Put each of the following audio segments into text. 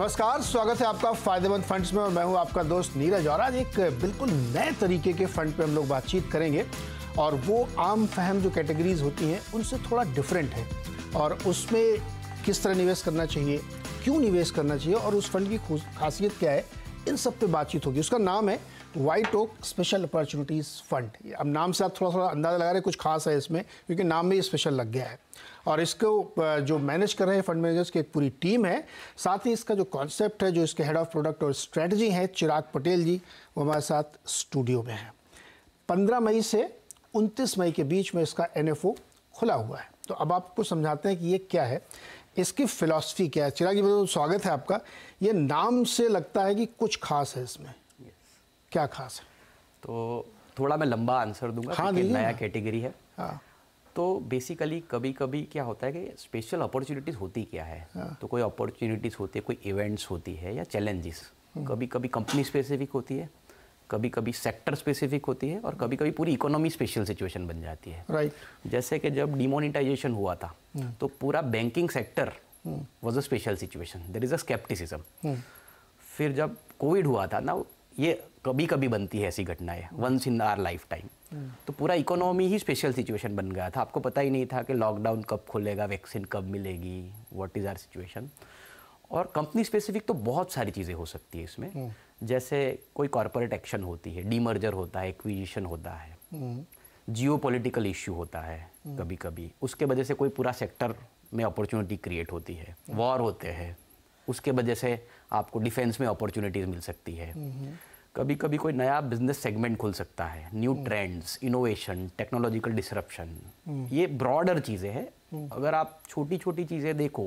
नमस्कार स्वागत है आपका फायदेमंद फंड्स में और मैं हूं आपका दोस्त नीरज और आज एक बिल्कुल नए तरीके के फंड पे हम लोग बातचीत करेंगे और वो आम फहम जो कैटेगरीज होती हैं उनसे थोड़ा डिफरेंट है और उसमें किस तरह निवेश करना चाहिए क्यों निवेश करना चाहिए और उस फंड की खासियत क्या है इन सब पे बातचीत होगी उसका नाम है White Oak special opportunities fund अब नाम से आप थोड़ा थोड़ा अंदाज़ा लगा रहे कुछ खास है इसमें क्योंकि नाम में ही स्पेशल लग गया है और इसको जो मैनेज कर रहे हैं फंड मैनेजर्स की एक पूरी टीम है साथ ही इसका जो कॉन्सेप्ट है जो इसके हेड ऑफ प्रोडक्ट और स्ट्रेटजी है चिराग पटेल जी वो हमारे साथ स्टूडियो में हैं पंद्रह मई से उनतीस मई के बीच में इसका एन खुला हुआ है तो अब आपको समझाते हैं कि ये क्या है इसकी फिलॉसफी क्या है चिराग जी बहुत स्वागत है आपका ये नाम से लगता है कि कुछ खास है इसमें क्या खास है तो थोड़ा मैं लंबा आंसर दूंगा हाँ, नया कैटेगरी है हाँ. तो बेसिकली कभी कभी क्या होता है कि स्पेशल अपॉर्चुनिटीज़ होती क्या है हाँ। तो कोई अपॉर्चुनिटीज़ होती है कोई इवेंट्स होती है या चैलेंजेस कभी कभी कंपनी स्पेसिफिक होती है कभी कभी सेक्टर स्पेसिफिक होती है और कभी कभी पूरी इकोनॉमी स्पेशल सिचुएशन बन जाती है राइट right. जैसे कि जब डिमोनिटाइजेशन हुआ था हम्म। तो पूरा banking sector was a special situation there is a skepticism फिर जब कोविड हुआ था ना ये कभी कभी बनती है ऐसी घटनाएं once in our life time तो पूरा इकोनॉमी ही स्पेशल सिचुएशन बन गया था आपको पता ही नहीं था कि लॉकडाउन कब खोलेगा वैक्सीन कब मिलेगी व्हाट इज़ आर सिचुएशन और कंपनी स्पेसिफिक तो बहुत सारी चीज़ें हो सकती है इसमें हम्म। जैसे कोई कॉरपोरेट एक्शन होती है डीमर्जर होता है एक्विजिशन होता है जियो पोलिटिकल इश्यू होता है हम्म। कभी कभी उसके वजह से कोई पूरा सेक्टर में अपॉर्चुनिटी क्रिएट होती है वॉर हम्म। होते हैं उसके वजह से आपको डिफेंस में अपॉर्चुनिटीज़ मिल सकती है कभी कभी कोई नया बिजनेस सेगमेंट खुल सकता है new trends innovation technological disruption ये ब्रॉडर चीज़ें हैं हम्म। अगर आप छोटी छोटी चीज़ें देखो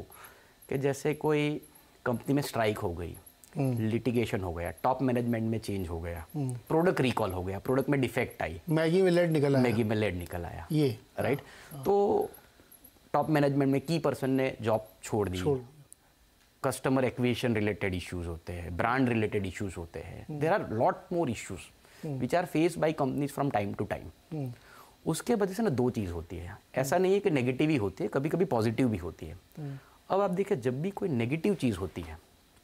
कि जैसे कोई कंपनी में स्ट्राइक हो गई लिटिगेशन हम्म। हो गया टॉप मैनेजमेंट में चेंज हो गया प्रोडक्ट हम्म। रिकॉल हो गया प्रोडक्ट में डिफेक्ट आई मैगी में लेड निकल आया मैगी में लेड निकल आया ये राइट हाँ। तो टॉप मैनेजमेंट में की पर्सन ने जॉब छोड़ दी कस्टमर एक्विशन रिलेटेड इश्यूज होते हैं ब्रांड रिलेटेड इश्यूज होते हैं there are lot more issues which are face by companies from time to time उसके वजह से ना दो चीज़ होती है ऐसा हम्म। नहीं है कि नेगेटिव ही होती है कभी कभी पॉजिटिव भी होती है हम्म। अब आप देखिए जब भी कोई नेगेटिव चीज़ होती है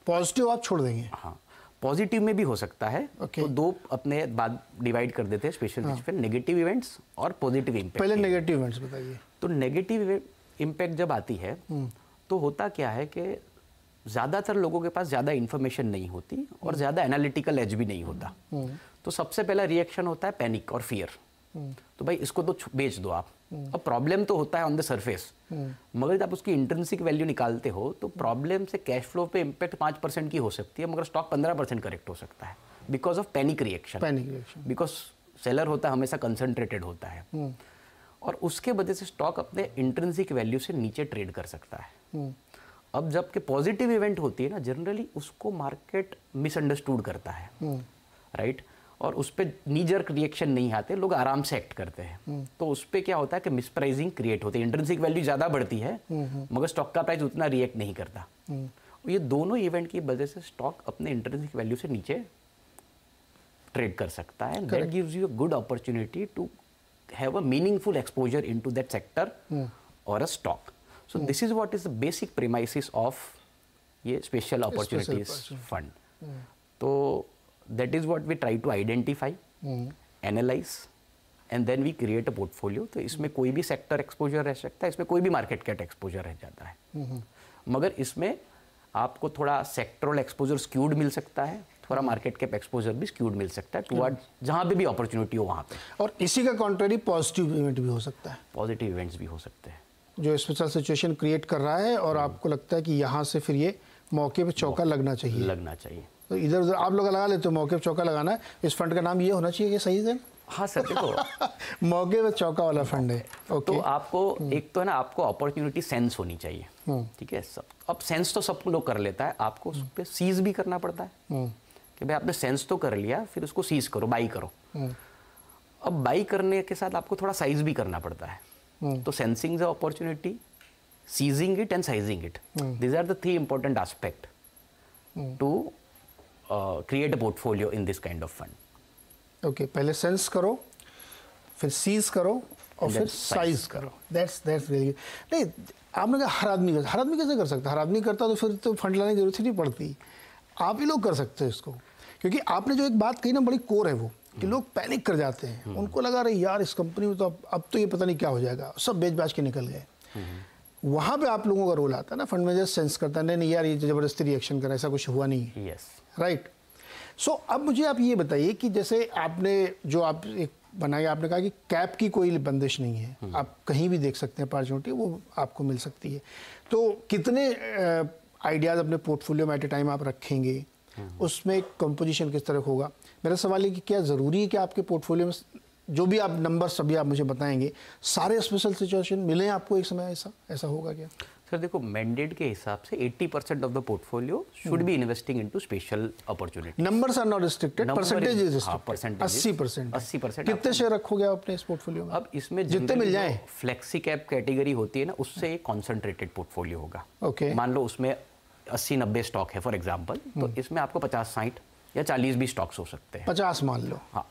पॉजिटिव आप छोड़ देंगे हाँ पॉजिटिव में भी हो सकता है okay. तो दो अपने बाद डिवाइड कर देते हैं स्पेशल हाँ. पे नेगेटिव इवेंट्स और पॉजिटिव इम्पैक्ट पहले नेगेटिव इवेंट्स बताइए तो नेगेटिव इम्पैक्ट जब आती है हम्म। तो होता क्या है कि ज़्यादातर लोगों के पास ज़्यादा इन्फॉर्मेशन नहीं होती और ज़्यादा एनालिटिकल एज भी नहीं होता तो सबसे पहला रिएक्शन होता है पैनिक और फियर तो भाई इसको तो बेच दो आप अब प्रॉब्लम तो होता है ऑन द सरफेस मगर जब आप उसकी इंटरनसिक वैल्यू निकालते हो तो प्रॉब्लम से कैश फ्लो पे इम्पैक्ट पाँच परसेंट की हो सकती है मगर स्टॉक पंद्रह परसेंट करेक्ट हो सकता है because of panic reaction panic reaction because seller होता है हमेशा कंसनट्रेटेड होता है हम्म। और उसके वजह से स्टॉक अपने इंटरनसिक वैल्यू से नीचे ट्रेड कर सकता है अब जबकि पॉजिटिव इवेंट होती है ना जनरली उसको मार्केट मिसअंडरस्टूड करता है राइट हम्म। right? और उस पर नीजर्क रिएक्शन नहीं आते लोग आराम से एक्ट करते हैं हम्म। तो उस पर क्या होता है कि मिसप्राइजिंग क्रिएट होती है इंट्रेंसिक वैल्यू ज़्यादा बढ़ती है हम्म, मगर स्टॉक का प्राइस उतना रिएक्ट नहीं करता ये दोनों इवेंट की वजह से स्टॉक अपने इंट्रेंसिक वैल्यू से नीचे ट्रेड कर सकता है that gives you a good opportunity to have a meaningful exposure into that sector और a stock so this is what is the basic premises of ये स्पेशल अपॉर्चुनिटीज फंड तो that is what we try to identify analyse and then we create a portfolio तो इसमें कोई भी sector exposure रह सकता है इसमें कोई भी मार्केट कैट एक्सपोजर रह जाता है hmm. मगर इसमें आपको थोड़ा सेक्टरल एक्सपोजर स्क्यूड मिल सकता है थोड़ा मार्केट कैप एक्सपोजर भी स्क्यूड मिल सकता है वर्ड hmm. जहाँ भी अपॉर्चुनिटी हो वहाँ पे और इसी का कॉन्ट्रेरी पॉजिटिव इवेंट भी हो सकता है पॉजिटिव इवेंट्स भी हो सकते हैं जो स्पेशल सिचुएशन क्रिएट कर रहा है और हम्म। आपको लगता है कि यहाँ से फिर ये मौके पर चौका लगना चाहिए लगना चाहिए तो इधर उधर आप लोग लगा लेते हो मौके पर चौका लगाना है इस फंड का नाम ये होना चाहिए कि सही से हाँ सर देखो मौके पर चौका वाला फंड है तो ओके तो आपको हम्म। एक तो है ना आपको अपॉर्चुनिटी सेंस होनी चाहिए हम्म। ठीक है सब अब सेंस तो सब लोग कर लेता है आपको उस पर सीज भी करना पड़ता है कि भाई आपने सेंस तो कर लिया फिर उसको सीज करो बाई करो अब बाई करने के साथ आपको थोड़ा साइज भी करना पड़ता है Hmm. तो sensing the opportunity seizing it and sizing it these are the three important aspect to create a portfolio in this kind of fund okay पहले सेंस करो फिर सीज करो और फिर साइज करो दैट्स दैट्स रियली नहीं आपने कहा हर आदमी कर हर आदमी कैसे कर सकता हर आदमी करता तो फिर तो फंड लाने की जरूरत ही नहीं पड़ती आप ही लोग कर सकते हैं इसको क्योंकि आपने जो एक बात कही ना बड़ी कोर है वो कि लोग पैनिक कर जाते हैं हम्म। उनको लगा रही यार इस कंपनी में तो अब अब तो ये पता नहीं क्या हो जाएगा सब बेच बाज के निकल गए हम्म। वहाँ पे आप लोगों का रोल आता है ना फंड मैनेजर सेंस करता है नहीं नहीं यार ये ज़बरदस्ती रिएक्शन कर ऐसा कुछ हुआ नहीं है यस राइट सो अब मुझे आप ये बताइए कि जैसे आपने जो आप एक बनाया आपने कहा कि कैप की कोई बंदिश नहीं है हम्म। आप कहीं भी देख सकते हैं अपॉर्चुनिटी वो आपको मिल सकती है तो कितने आइडियाज़ अपने पोर्टफोलियो में एट ए टाइम आप रखेंगे उसमें कंपोजिशन किस तरह होगा मेरा सवाल है कि क्या ज़रूरी है कि आपके पोर्टफोलियो में जो भी आप नंबर सभी आप मुझे बताएंगे सारे स्पेशल सिचुएशन मिले आपको एक समय ऐसा ऐसा होगा क्या सर देखो मैंडेट के हिसाब से 80 percent of the portfolio should be investing into special opportunity numbers are not restricted percentage is percent अस्सी परसेंट अस्सी परसेंट कितने शेयर रखोगे आप अपने इस पोर्टफोलियो में अब इसमें जितने मिल जाए फ्लेक्सी कैप कैटेगरी होती है ना उससे एक कॉन्सेंट्रेटेड पोर्टफोलियो होगा ओके मान लो उसमें अस्सी नब्बे स्टॉक है फॉर एग्जाम्पल तो हम्म। इसमें आपको पचास साइठ या चालीस भी स्टॉक्स हो सकते हैं पचास मान लो हाँ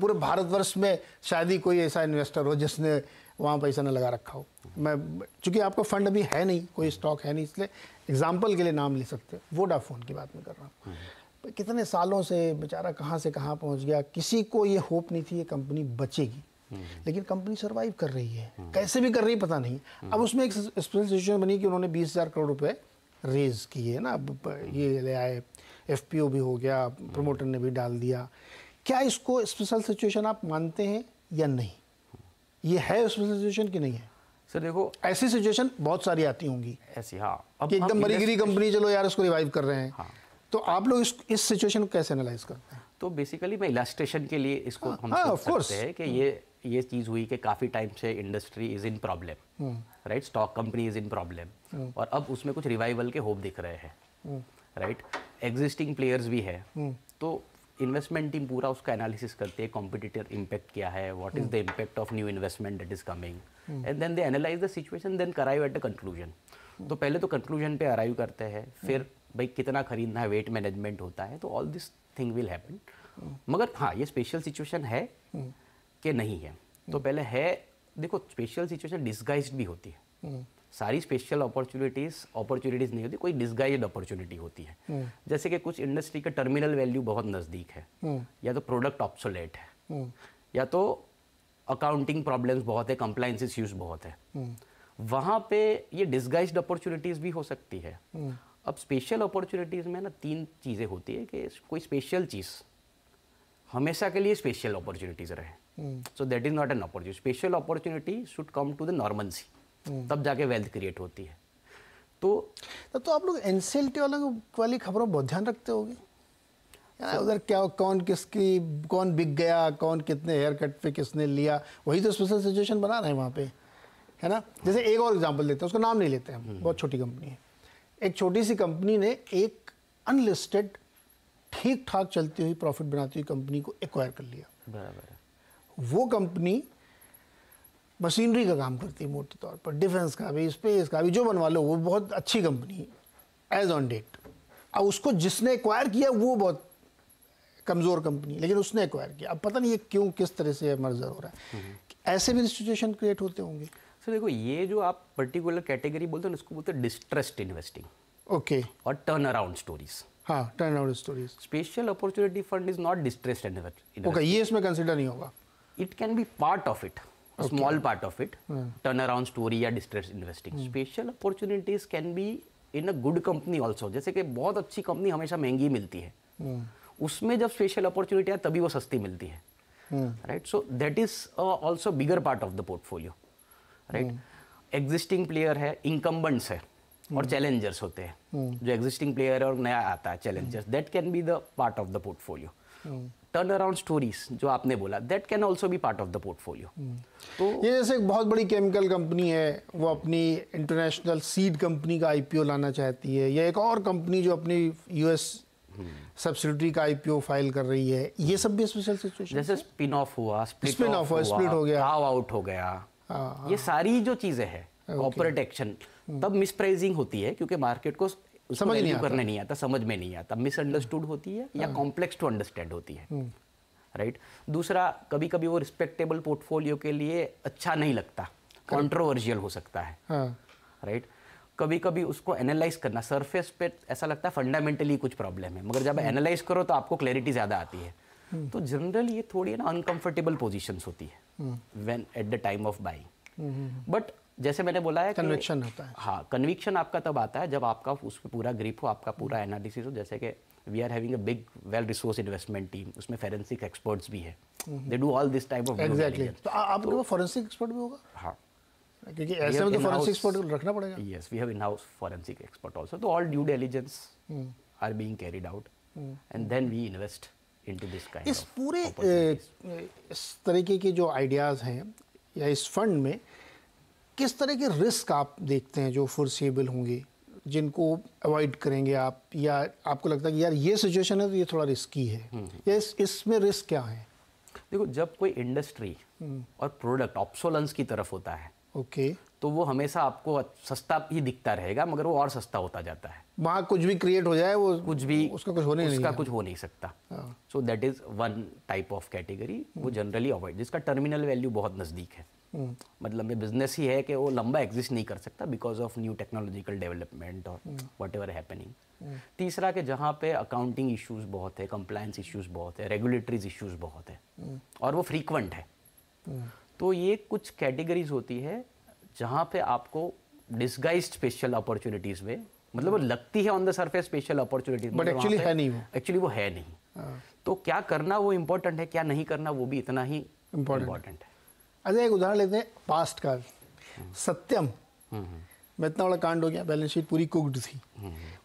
पूरे भारतवर्ष में शायद ही कोई ऐसा इन्वेस्टर हो जिसने वहाँ पैसा न लगा रखा हो मैं चूँकि आपको फंड अभी है नहीं कोई स्टॉक हम्म। है नहीं इसलिए एग्जाम्पल के लिए नाम ले सकते हैं वोडाफोन की बात मैं कर रहा हूँ हम्म। कितने सालों से बेचारा कहाँ से कहाँ पहुँच गया किसी को ये होप नहीं थी ये कंपनी बचेगी लेकिन कंपनी सर्वाइव कर रही है कैसे भी कर रही है पता नहीं अब उसमें एक स्पेशल सिचुएशन बनी कि उन्होंने बीस हज़ार करोड़ रुपए रेज़ की है ना अब ये ले आए एफ भी हो गया प्रमोटर ने भी डाल दिया क्या इसको स्पेशल सिचुएशन आप मानते हैं या नहीं ये है स्पेशल सिचुएशन कि नहीं है सर देखो ऐसी सिचुएशन बहुत सारी आती होंगी ऐसी हाँ अब कि एकदम बड़ी गिरी कंपनी चलो यार इसको रिवाइव कर रहे हैं हाँ। तो आप लोग इस इस सिचुएशन को कैसे एनालाइज करते हैं तो बेसिकली मैं इलास्ट्रेशन के लिए इसको हाँ, हम हाँ, सकते हैं कि ये ये चीज़ हुई कि काफ़ी टाइम से industry is in problem right stock company is in problem और अब उसमें कुछ रिवाइवल के होप दिख रहे हैं राइट एग्जिस्टिंग प्लेयर्स भी है hmm. तो इन्वेस्टमेंट टीम पूरा उसका एनालिसिस करती है कॉम्पिटिटिव इम्पैक्ट क्या है what is the impact of new investment that is coming and then they analyse the situation then arrive at the conclusion तो पहले तो कंक्लूजन पे अराइव करते हैं hmm. फिर भाई कितना खरीदना है वेट मैनेजमेंट होता है तो all this thing will happen मगर हाँ ये स्पेशल सिचुएशन है hmm. कि नहीं है तो पहले है देखो स्पेशल सिचुएशन डिस्गाइज भी होती है हम्म। सारी स्पेशल अपॉर्चुनिटीज अपॉर्चुनिटीज नहीं होती कोई डिस्गाइज अपॉर्चुनिटी होती है हम्म। जैसे कि कुछ इंडस्ट्री का टर्मिनल वैल्यू बहुत नज़दीक है हम्म। या तो प्रोडक्ट ऑप्सोलेट है या तो अकाउंटिंग प्रॉब्लम्स बहुत है कंप्लाइंस यूज बहुत है वहाँ पे ये डिस्गाइज अपॉर्चुनिटीज भी हो सकती है अब स्पेशल अपॉर्चुनिटीज़ में ना तीन चीज़ें होती है कि कोई स्पेशल चीज़ हमेशा के लिए स्पेशल अपॉर्चुनिटीज़ रहे so that is not an opportunity special opportunity should come to the the normalcy. तब जाके वेल्थ क्रिएट होती है तो तब तो, तो आप लोग एन वाला वाली खबरों बहुत ध्यान रखते होगे so, उधर क्या कौन किसकी कौन बिक गया कौन कितने हेयर कट पे किसने लिया वही तो स्पेशल सिचुएशन बना रहे हैं वहाँ पे है ना जैसे एक और एग्जांपल देते हैं उसका नाम नहीं लेते हैं हम्म। बहुत छोटी कंपनी है एक छोटी सी कंपनी ने एक अनलिस्टेड ठीक ठाक चलती हुई प्रॉफिट बनाती हुई कंपनी को एक्वायर कर लिया बराबर वो कंपनी मशीनरी का काम करती है मोटे तौर पर डिफेंस का भी स्पेस का भी जो बनवा लो वो बहुत अच्छी कंपनी है एज ऑन डेट अब उसको जिसने एक्वायर किया वो बहुत कमज़ोर कंपनी लेकिन उसने एक्वायर किया अब पता नहीं ये क्यों किस तरह से मर्जर हो रहा है हम्म। ऐसे भी सिचुएशन क्रिएट होते होंगे सर देखो ये जो आप पर्टिकुलर कैटेगरी बोलते हैं उसको बोलते हैं डिस्ट्रेस्ट इन्वेस्टिंग ओके और टर्न अराउंड स्टोरीज हाँ turn around stories special opportunity fund is not distressed okay ये इसमें कंसिडर नहीं होगा it can be part of it a okay. small part of it mm. turnaround या distress investing mm. special opportunities can be in a good company जैसे कि बहुत अच्छी company हमेशा महंगी मिलती है hmm. उसमें जब स्पेशल अपॉर्चुनिटी है तभी वो सस्ती मिलती है right so that is also bigger part of the portfolio right existing player है इनकम्बंट्स है और चैलेंजर्स hmm. होते हैं hmm. जो एग्जिस्टिंग प्लेयर है और नया आता है challengers that can be the part of the portfolio turn around stories जो आपने बोला दैट कैन ऑल्सो भी पार्ट ऑफ द पोर्टफोलियो तो ये जैसे एक बहुत बड़ी केमिकल कंपनी है वो अपनी इंटरनेशनल सीड कंपनी का आईपीओ लाना चाहती है या एक और कंपनी जो अपनी यूएस सब्सिडरी hmm. का आईपीओ फाइल कर रही है ये सब भी स्पेशल सिचुएशन जैसे स्पिन ऑफ हुआ स्पिन ऑफ हुआ स्प्लिट हो गया आउट हो गया आ, हाँ, आ, ये हाँ। सारी जो चीज़ें हैं कॉर्पोरेट एक्शन hmm. तब मिसप्राइजिंग होती है क्योंकि मार्केट को समझ नहीं करने नहीं आता समझ में नहीं आता मिसअंडरस्टूड होती है या कॉम्प्लेक्स टू अंडरस्टैंड होती है राइट हम्म। right? दूसरा कभी कभी वो रिस्पेक्टेबल पोर्टफोलियो के लिए अच्छा नहीं लगता कॉन्ट्रोवर्शियल हो सकता है राइट हाँ। कभी कभी उसको एनालाइज करना सरफेस पे ऐसा लगता है फंडामेंटली कुछ प्रॉब्लम है मगर जब एनालाइज हम्म। करो तो आपको क्लैरिटी ज़्यादा आती है हम्म। तो जनरल ये थोड़ी ना अनकंफर्टेबल पोजीशंस होती है when at the time of buying but जैसे मैंने बोला है कन्विक्शन होता है हाँ कन्विक्शन आपका तब आता है जब आपका उस पर पूरा ग्रिप हो आपका पूरा एनालिसिस हो जैसे कि we are having a big well resource investment team उसमें फॉरेंसिक एक्सपर्ट्स भी है they do all this type of exactly तो आपके पास फॉरेंसिक एक्सपर्ट भी होगा हाँ क्योंकि ऐसे में तो फॉरेंसिक एक्सपर्ट रखना पड़ेगा yes we have in house forensic expert also तो all due diligence are being carried out and then we invest into this kind इस पूरे इस तरीके के जो आइडियाज हैं या इस फंड में किस तरह के रिस्क आप देखते हैं जो फोर्सेबल होंगे जिनको अवॉइड करेंगे आप या आपको लगता है कि यार ये सिचुएशन है तो ये थोड़ा रिस्की है हम्म, हम्म। इस इसमें रिस्क क्या है देखो जब कोई इंडस्ट्री हम्म। और प्रोडक्ट ऑप्सोलेंस की तरफ होता है ओके तो वो हमेशा आपको सस्ता ही दिखता रहेगा मगर वो और सस्ता होता जाता है वहाँ कुछ भी क्रिएट हो जाए वो कुछ भी उसका कुछ नहीं उसका कुछ हो नहीं सकता so that is one type of category वो जनरली अवॉइड जिसका टर्मिनल वैल्यू बहुत नज़दीक है मतलब ये बिजनेस ही है कि वो लंबा एग्जिस्ट नहीं कर सकता because of new technological development और वट एवर हैपनिंग तीसरा कि जहाँ पे अकाउंटिंग इश्यूज बहुत है कंप्लायंस इश्यूज बहुत है रेगुलेटरीज इश्यूज बहुत है और वो फ्रीक्वेंट है तो ये कुछ कैटेगरीज होती है जहाँ पे आपको डिस्गाइज स्पेशल अपॉर्चुनिटीज में मतलब वो लगती है on the surface special opportunities but actually है नहीं एक्चुअली वो है नहीं हाँ। तो क्या करना वो इम्पोर्टेंट है क्या नहीं करना वो भी इतना ही इम्पोर्टेंट है अच्छा एक उदाहरण लेते हैं पास्ट का सत्यम में इतना बड़ा कांड हो गया बैलेंस शीट पूरी कुक्ड थी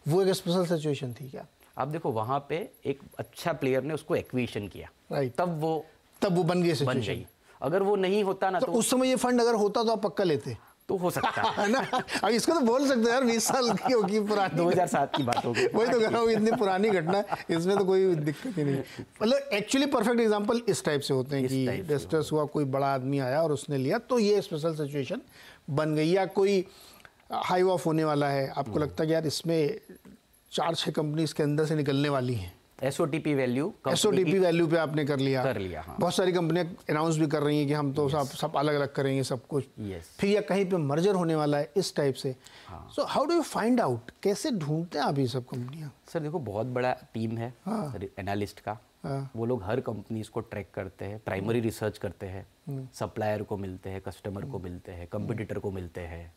वो एक स्पेशल सिचुएशन थी क्या आप देखो वहां पे एक अच्छा प्लेयर ने उसको एक्विशन किया राइट तब वो तब वो बन गई बन गई अगर वो नहीं होता ना तो, तो उस समय ये फंड अगर होता तो आप पक्का लेते तो हो सकता है ना अब इसको तो बोल सकते हैं यार बीस साल की होगी पुरानी सात की बात होगी वही तो कह रहा हूँ इतनी पुरानी घटना है इसमें तो कोई दिक्कत ही नहीं मतलब एक्चुअली परफेक्ट एग्जाम्पल इस टाइप से होते हैं कि डिस्ट्रेस हुआ कोई बड़ा आदमी आया और उसने लिया तो ये स्पेशल सिचुएशन बन गई या कोई हाई ऑफ होने वाला है आपको हम्म। लगता है यार इसमें चार छः कंपनी इसके अंदर से निकलने वाली हैं एसओटीपी वैल्यू एसओटीपी वैल्यू पे आपने कर लिया कर लिया हाँ। बहुत सारी कंपनियां अनाउंस भी कर रही हैं कि हम तो सब सब अलग अलग करेंगे सब कुछ फिर या कहीं पे मर्जर होने वाला है इस टाइप से so how do you find out कैसे ढूंढते हैं आप ये सब कंपनियाँ सर देखो बहुत बड़ा टीम है एनालिस्ट हाँ। का हाँ. वो लोग हर कंपनीज को ट्रैक करते हैं प्राइमरी रिसर्च करते हैं सप्लायर हम्म। को मिलते हैं कस्टमर हम्म। को मिलते हैं कंपिटिटर को मिलते हैं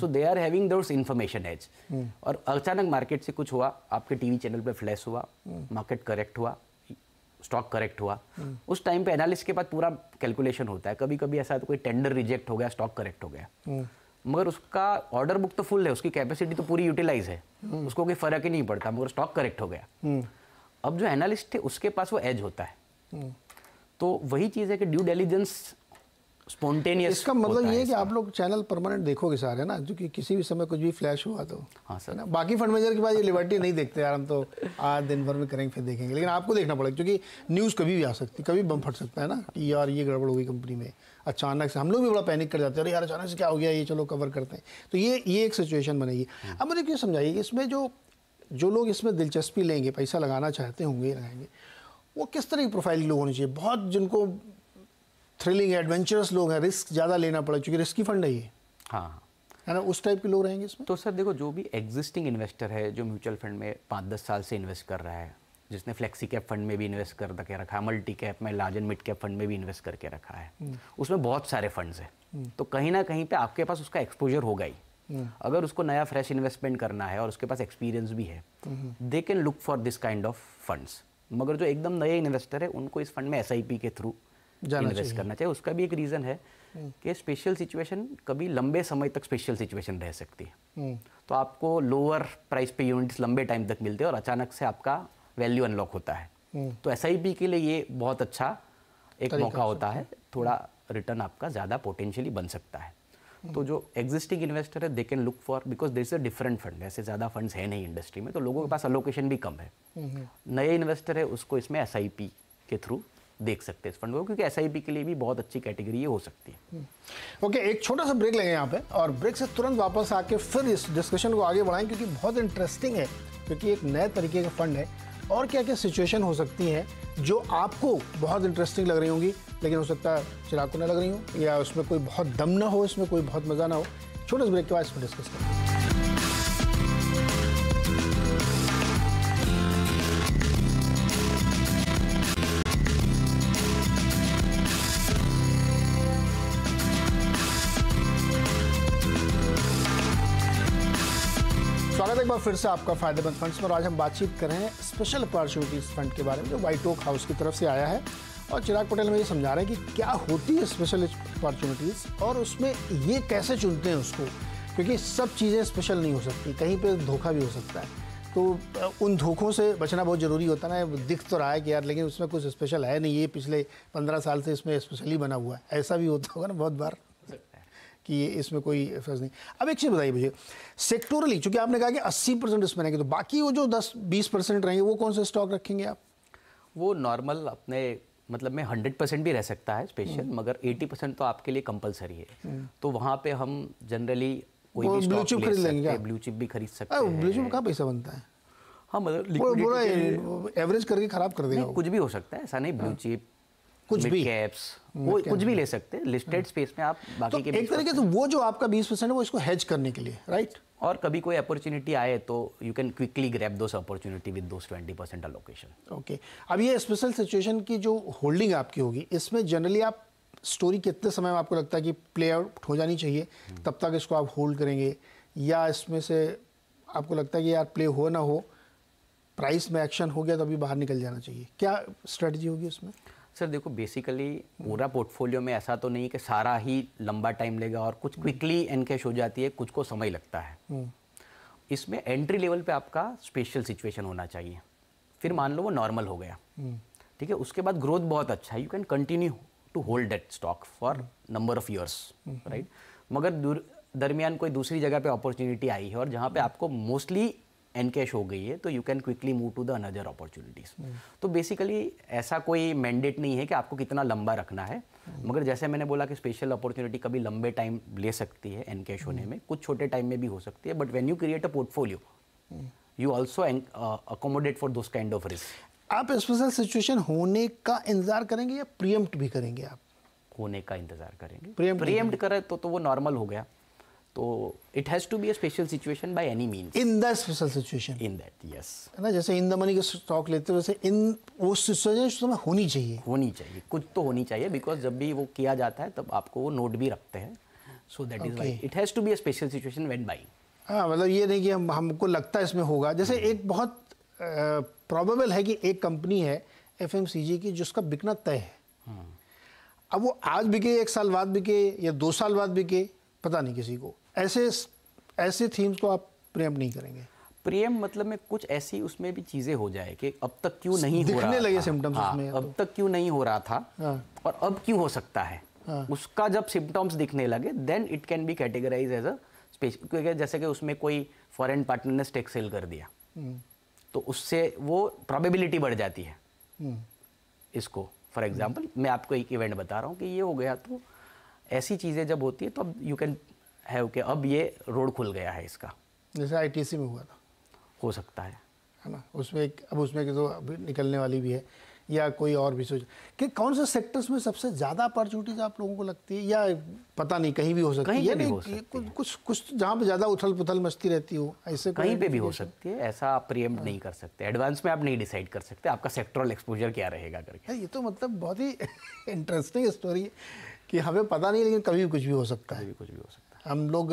so they are having those information edge और अचानक मार्केट से कुछ हुआ आपके टीवी चैनल पे फ्लैश हुआ मार्केट करेक्ट हुआ स्टॉक करेक्ट हुआ उस टाइम पे एनालिस्ट के बाद पूरा कैलकुलेशन होता है कभी कभी ऐसा तो कोई टेंडर रिजेक्ट हो गया स्टॉक करेक्ट हो गया मगर उसका ऑर्डर बुक तो फुल है उसकी कैपेसिटी तो पूरी यूटिलाइज है उसको कोई फर्क ही नहीं पड़ता मगर स्टॉक करेक्ट हो गया अब जो एनालिस्ट है उसके पास वो एज होता है तो वही चीज़ है कि ड्यू डेलीजेंस स्पॉन्टेनियस इसका मतलब ये है कि आप लोग चैनल परमानेंट देखोगे सारे ना जो कि किसी भी समय कुछ भी फ्लैश हुआ तो हाँ सर ना बाकी फंड मैनेजर के बाद ये लिबर्टी नहीं देखते यार हम तो आज दिन भर में करेंगे फिर देखेंगे लेकिन आपको देखना पड़ेगा क्योंकि न्यूज़ कभी भी आ सकती कभी बम फट सकता है ना कि यार ये गड़बड़ गई कंपनी में अचानक से हम लोग भी बड़ा पैनिक कर जाते हैं अरे यार अचानक से क्या हो गया ये चलो कवर करते हैं तो ये ये एक सिचुएशन बनेगी हाँ। अब मुझे क्यों समझाइए इसमें जो जो लोग इसमें दिलचस्पी लेंगे पैसा लगाना चाहते होंगे लगाएंगे वो किस तरह की प्रोफाइल लोग होनी चाहिए बहुत जिनको थ्रिलिंग एडवेंचरस लोग हैं रिस्क ज़्यादा लेना पड़ा चूँकि रिस्की फंड है ये हाँ है ना उस टाइप के लोग रहेंगे इसमें तो सर देखो जो भी एग्जिस्टिंग इन्वेस्टर है जो म्यूचुअल फंड में पाँच दस साल से इन्वेस्ट कर रहा है जिसने फ्लेक्सी कैप फंड में भी इन्वेस्ट कर के रखा है मल्टी कैप में large and mid cap fund में भी इन्वेस्ट करके रखा है हम्म। उसमें बहुत सारे फंड्स हैं हम्म। तो कहीं ना कहीं पे आपके पास उसका एक्सपोजर होगा ही हम्म। अगर उसको नया फ्रेश इन्वेस्टमेंट करना है और उसके पास एक्सपीरियंस भी है they can look for this kind of funds मगर जो एकदम नए इन्वेस्टर है उनको इस फंड में एस के थ्रू इन्वेस्ट करना चाहिए उसका भी एक रीज़न है हम्म। कि स्पेशल सिचुएशन कभी लंबे समय तक स्पेशल सिचुएशन रह सकती है हम्म। तो आपको लोअर प्राइस पे यूनिट्स लंबे टाइम तक मिलते हैं और अचानक से आपका वैल्यू अनलॉक होता है हम्म। तो एस के लिए ये बहुत अच्छा एक मौका होता है थोड़ा रिटर्न आपका ज़्यादा पोटेंशियली बन सकता है तो जो एग्जिस्टिंग इन्वेस्टर है they can look for because this is a different fund ऐसे ज़्यादा फंड्स है नहीं इंडस्ट्री में तो लोगों के पास अलोकेशन भी कम है नए इन्वेस्टर है उसको इसमें एस के थ्रू देख सकते हैं इस फंड को क्योंकि एस के लिए भी बहुत अच्छी कैटेगरी हो सकती है ओके हम्म। okay, एक छोटा सा ब्रेक लेंगे यहाँ पे और ब्रेक से तुरंत वापस आके फिर इस डिस्कशन को आगे बढ़ाएं क्योंकि बहुत इंटरेस्टिंग है क्योंकि एक नए तरीके का फंड है और क्या क्या सिचुएशन हो सकती है जो आपको बहुत इंटरेस्टिंग लग रही होंगी लेकिन हो सकता है चिराकू ना लग रही हूँ या उसमें कोई बहुत दम ना हो इसमें कोई बहुत मज़ा ना हो छोटे से ब्रेक के बाद इसमें डिस्कस करें बार फिर से आपका फायदेमंद फंड्स में आज हम बातचीत कर रहे हैं स्पेशल अपॉर्चुनिटीज फंड के बारे में जो वाइट ओक हाउस की तरफ से आया है और चिराग पटेल में ये समझा रहे हैं कि क्या होती है स्पेशल अपॉर्चुनिटीज़ और उसमें ये कैसे चुनते हैं उसको क्योंकि सब चीज़ें स्पेशल नहीं हो सकती कहीं पर धोखा भी हो सकता है तो उन धोखों से बचना बहुत ज़रूरी होता ना दिख तो रहा है कि यार लेकिन उसमें कुछ स्पेशल है नहीं ये पिछले पंद्रह साल से इसमें स्पेशली बना हुआ है ऐसा भी होता होगा ना बहुत बार कि ये इसमें कोई फर्ज नहीं अब एक चीज़ बताइए मुझे सेक्टोरली चूंकि आपने कहा कि 80 परसेंट इसमें रहेंगे तो बाकी वो जो 10 20 परसेंट रहेंगे वो कौन से स्टॉक रखेंगे आप वो नॉर्मल अपने मतलब में हंड्रेड परसेंट भी रह सकता है स्पेशल हम्म। मगर एटी परसेंट तो आपके लिए कंपलसरी है हम्म। तो वहाँ पे हम जनरली कोई भी ब्लू चिप खरीद लेंगे ब्लू चिप भी खरीद सकते हैं ब्लू चिप का पैसा बनता है हाँ मतलब एवरेज करके खराब कर देगा कुछ भी हो सकता है ऐसा नहीं ब्लू चिप हाँ। कुछ भी कैप्स वो कुछ भी ले सकते हैं लिस्टेड स्पेस हाँ। में आप तो बाकी तो के एक तरीके से वो जो आपका 20 परसेंट है वो इसको हेज करने के लिए राइट और कभी कोई अपॉर्चुनिटी आए तो you can quickly grab those opportunity with those 20 percent allocation okay अब ये स्पेशल सिचुएशन की जो होल्डिंग आपकी होगी इसमें जनरली आप स्टोरी कितने समय में आपको लगता है कि प्ले आउट हो जानी चाहिए हम्म। तब तक इसको आप होल्ड करेंगे या इसमें से आपको लगता है कि यार प्ले हो ना हो प्राइस में एक्शन हो गया तो अभी बाहर निकल जाना चाहिए क्या स्ट्रेटजी होगी उसमें सर देखो बेसिकली हम्म। पूरा पोर्टफोलियो में ऐसा तो नहीं कि सारा ही लंबा टाइम लेगा और कुछ क्विकली हम्म। एनकेश हो जाती है कुछ को समय लगता है हम्म। इसमें एंट्री लेवल पे आपका स्पेशल सिचुएशन होना चाहिए फिर मान लो वो नॉर्मल हो गया ठीक है उसके बाद ग्रोथ बहुत अच्छा है you can continue to hold that stock for number of years right मगर दरमियान कोई दूसरी जगह पे अपॉर्चुनिटी आई है और जहाँ पे आपको मोस्टली एनकैश हो गई है तो you can quickly move to the another opportunities तो बेसिकली ऐसा कोई मैंडेट नहीं है कि आपको कितना लंबा रखना है hmm. मगर जैसे मैंने बोला कि स्पेशल अपॉर्चुनिटी कभी लंबे टाइम ले सकती है एनकैश होने hmm. में कुछ छोटे टाइम में भी हो सकती है but when you create a portfolio you also accommodate for those kind of risk आप स्पेशल सिचुएशन होने का इंतजार करेंगे या प्रियम्प्ट भी करेंगे आप होने का इंतजार करेंगे प्रियम्प्ट करें तो, तो वो नॉर्मल हो गया तो it has to be a special situation by any mean in that special situation in that yes है ना जैसे इन द मनी के स्टॉक लेते हो वैसे इन वो सिचुएशन तो में होनी चाहिए होनी चाहिए कुछ तो होनी चाहिए बिकॉज जब भी वो किया जाता है तब आपको वो नोट भी रखते हैं so that is why it has to be a special situation when by हाँ मतलब ये नहीं कि हम हमको लगता है इसमें होगा जैसे एक बहुत प्रॉबेबल है कि एक कंपनी है एफ की जिसका बिकना तय है हम्म। अब वो आज बिके एक साल बाद बिके या दो साल बाद बिके पता नहीं किसी को ऐसे ऐसे थीम्स को आप प्रेम नहीं करेंगे प्रेम मतलब में कुछ ऐसी उसमें भी चीजें हो जाए कि अब तक क्यों नहीं हो रहा लगे सिम्टम्स हाँ, उसमें अब तो। तक क्यों नहीं हो रहा था हाँ, और अब क्यों हो सकता है हाँ, उसका जब सिम्टम्स दिखने लगे then it can be categorise as a special जैसे कि उसमें कोई फॉरेन पार्टनर ने स्टेक सेल कर दिया हम्म। तो उससे वो प्रॉबेबिलिटी बढ़ जाती है हम्म। इसको फॉर एग्जाम्पल हम्म। मैं आपको एक इवेंट बता रहा हूँ कि ये हो गया तो ऐसी चीज़ें जब होती है तो अब यू कैन है कि अब ये रोड खुल गया है इसका जैसे आईटीसी में हुआ था हो सकता है है ना उसमें अब उसमें जो तो अभी निकलने वाली भी है या कोई और भी सोच कि कौन से सेक्टर्स में सबसे ज़्यादा अपॉर्चुनिटीज आप लोगों को लगती है या पता नहीं कहीं भी हो सकती कहीं है भी हो सकती कुछ, है। कुछ कुछ जहाँ पे ज़्यादा उथल पुथल मस्ती रहती हो ऐसे कहीं पे भी हो सकती है ऐसा आप प्रियम हाँ। नहीं कर सकते एडवांस में आप नहीं डिसाइड कर सकते आपका सेक्टरल एक्सपोजर क्या रहेगा करके ये तो मतलब बहुत ही इंटरेस्टिंग स्टोरी है कि हमें पता नहीं लेकिन कभी कुछ भी हो सकता है कुछ भी हो सकता है हम लोग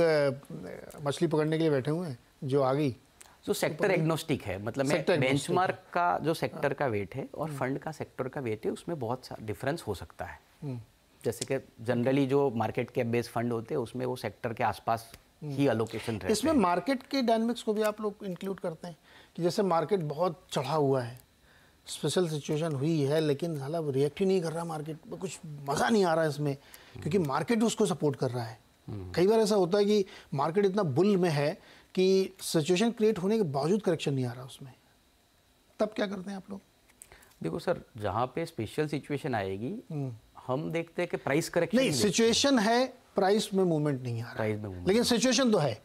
मछली पकड़ने के लिए बैठे हुए हैं जो आ गई जो सेक्टर एग्नोस्टिक है मतलब बेंचमार्क का जो सेक्टर हाँ। का वेट है और फंड का सेक्टर का वेट है उसमें बहुत सा डिफरेंस हो सकता है हम्म। जैसे कि जनरली जो मार्केट के बेस फंड होते हैं उसमें वो सेक्टर के आसपास हम्म। ही अलोकेशन इसमें मार्केट के डायनमिक्स को भी आप लोग इंक्लूड करते हैं कि जैसे मार्केट बहुत चढ़ा हुआ है स्पेशल सिचुएशन हुई है लेकिन हालांकि रिएक्ट ही नहीं कर रहा मार्केट कुछ मज़ा नहीं आ रहा है इसमें क्योंकि मार्केट हम्म। उसको सपोर्ट कर रहा है कई बार ऐसा होता है कि मार्केट इतना बुल में है कि सिचुएशन क्रिएट होने के बावजूद करेक्शन नहीं आ रहा उसमें तब क्या करते हैं आप लोग देखो सर जहाँ पे स्पेशल सिचुएशन आएगी हम्म। हम देखते हैं कि प्राइस करेक्शन नहीं सिचुएशन है प्राइस में मूवमेंट नहीं आ रहा है लेकिन सिचुएशन तो है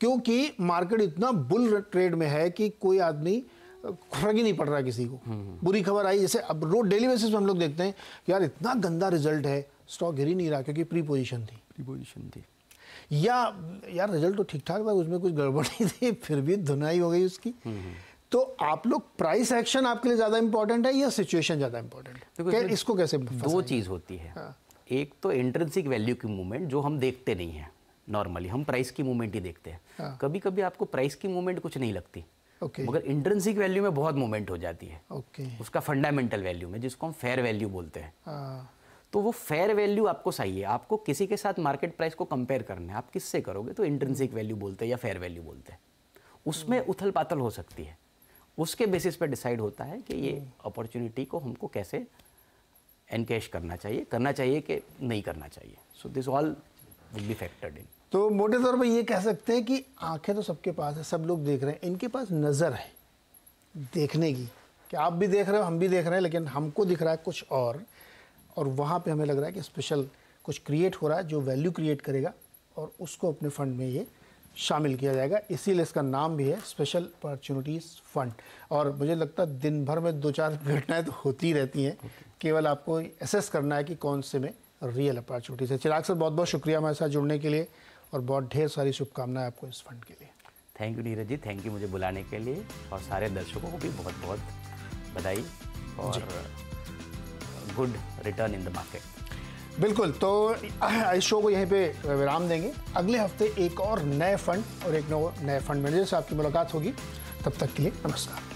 क्योंकि मार्केट इतना बुल ट्रेड में है कि कोई आदमी फर्क ही नहीं पड़ रहा किसी को हम्म। बुरी खबर आई जैसे अब रोज डेली बेसिस पे हम लोग देखते हैं यार इतना गंदा रिजल्ट है स्टॉक गिर ही नहीं रहा क्योंकि प्री पोजिशन थी प्री पोजिशन थी या यार रिजल्ट तो ठीक ठाक था उसमें कुछ गड़बड़ नहीं थी फिर भी धुनाई हो गई उसकी हम्म, हम्म। तो आप लोग प्राइस एक्शन आपके लिए ज़्यादा इंपॉर्टेंट है या सिचुएशन ज़्यादा इंपॉर्टेंट है देखो इसको कैसे दो चीज़ होती है हाँ। एक तो इंट्रेंसिक वैल्यू की मूवमेंट जो हम देखते नहीं है नॉर्मली हम प्राइस की मूवमेंट ही देखते हैं हाँ। कभी कभी आपको प्राइस की मूवमेंट कुछ नहीं लगती okay. मगर इंट्रेंसिक वैल्यू में बहुत मूवमेंट हो जाती है okay. उसका फंडामेंटल वैल्यू में जिसको हम फेयर वैल्यू बोलते हैं हाँ। तो वो फेयर वैल्यू आपको चाहिए आपको किसी के साथ मार्केट प्राइस को कंपेयर करना है आप किससे करोगे तो इंट्रेंसिक वैल्यू बोलते हैं या फेयर वैल्यू बोलते हैं उसमें हम्म। उथल पाथल हो सकती है उसके बेसिस पर डिसाइड होता है कि ये अपॉर्चुनिटी हम्म। को हमको कैसे एनकेश करना चाहिए करना चाहिए कि नहीं करना चाहिए so this all will be factored in तो मोटे तौर पर ये कह सकते हैं कि आंखें तो सबके पास है सब लोग देख रहे हैं इनके पास नज़र है देखने की कि आप भी देख रहे हो हम भी देख रहे हैं लेकिन हमको दिख रहा है कुछ और और वहाँ पे हमें लग रहा है कि स्पेशल कुछ क्रिएट हो रहा है जो वैल्यू क्रिएट करेगा और उसको अपने फंड में ये शामिल किया जाएगा इसीलिए इसका नाम भी है स्पेशल अपॉर्चुनिटीज़ फंड और मुझे लगता है दिन भर में दो चार घटनाएं तो होती रहती हैं okay. केवल आपको एसेस करना है कि कौन से में रियल अपॉर्चुनिटीज़ है चिराग सर बहुत बहुत शुक्रिया हमारे साथ जुड़ने के लिए और बहुत ढेर सारी शुभकामनाएं आपको इस फंड के लिए thank you Neeraj ji thank you मुझे बुलाने के लिए और सारे दर्शकों को भी बहुत बहुत बधाई और good return in the market बिल्कुल तो इस शो को यहीं पे विराम देंगे अगले हफ्ते एक और नए फंड और एक नए फंड मैनेजर से आपकी मुलाकात होगी तब तक के लिए नमस्कार